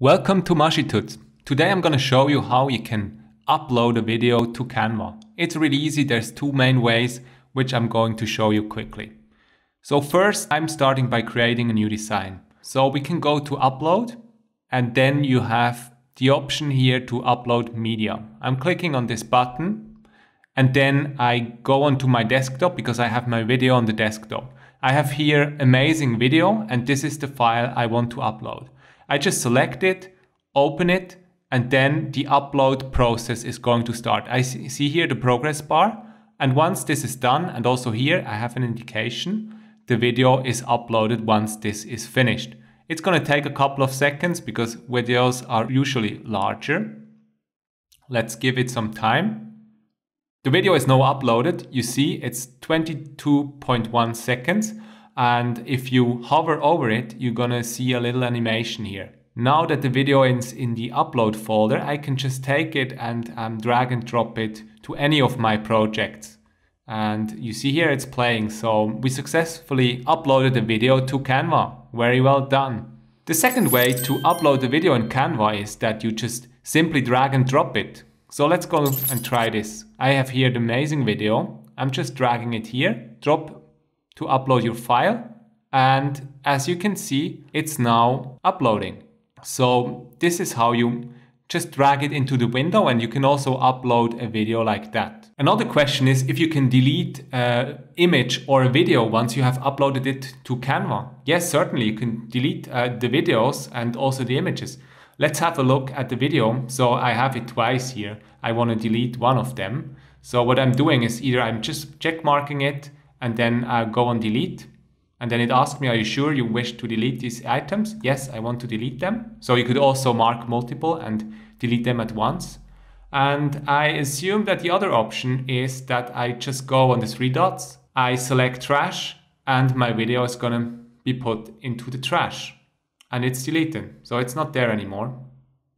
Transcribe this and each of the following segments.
Welcome to Mashitut. Today I'm gonna show you how you can upload a video to Canva. It's really easy, there's two main ways which I'm going to show you quickly. So first I'm starting by creating a new design. So we can go to upload and then you have the option here to upload media. I'm clicking on this button and then I go onto my desktop because I have my video on the desktop. I have here amazing video and this is the file I want to upload. I just select it, open it, and then the upload process is going to start. I see here the progress bar. And once this is done, and also here I have an indication, the video is uploaded once this is finished. It's gonna take a couple of seconds because videos are usually larger. Let's give it some time. The video is now uploaded. You see it's 22.1 seconds. And if you hover over it, you're gonna see a little animation here. Now that the video is in the upload folder, I can just take it and um, drag and drop it to any of my projects. And you see here it's playing. So we successfully uploaded the video to Canva. Very well done. The second way to upload the video in Canva is that you just simply drag and drop it. So let's go and try this. I have here the amazing video. I'm just dragging it here, drop to upload your file. And as you can see, it's now uploading. So this is how you just drag it into the window and you can also upload a video like that. Another question is if you can delete an image or a video once you have uploaded it to Canva. Yes, certainly you can delete uh, the videos and also the images. Let's have a look at the video. So I have it twice here. I want to delete one of them. So what I'm doing is either I'm just check marking it and then uh, go on delete. And then it asks me, are you sure you wish to delete these items? Yes, I want to delete them. So you could also mark multiple and delete them at once. And I assume that the other option is that I just go on the three dots, I select trash, and my video is gonna be put into the trash. And it's deleted, so it's not there anymore.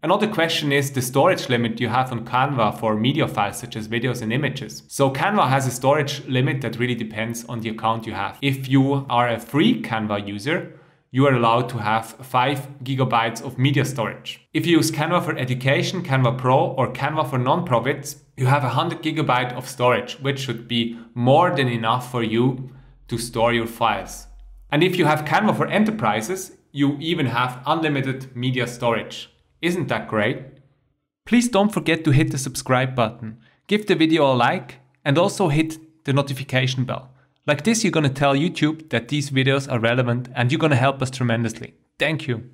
Another question is the storage limit you have on Canva for media files such as videos and images. So Canva has a storage limit that really depends on the account you have. If you are a free Canva user, you are allowed to have 5 gigabytes of media storage. If you use Canva for education, Canva Pro or Canva for non-profits, you have 100 gigabyte of storage, which should be more than enough for you to store your files. And if you have Canva for enterprises, you even have unlimited media storage. Isn't that great? Please don't forget to hit the subscribe button, give the video a like and also hit the notification bell. Like this you're gonna tell YouTube that these videos are relevant and you're gonna help us tremendously. Thank you.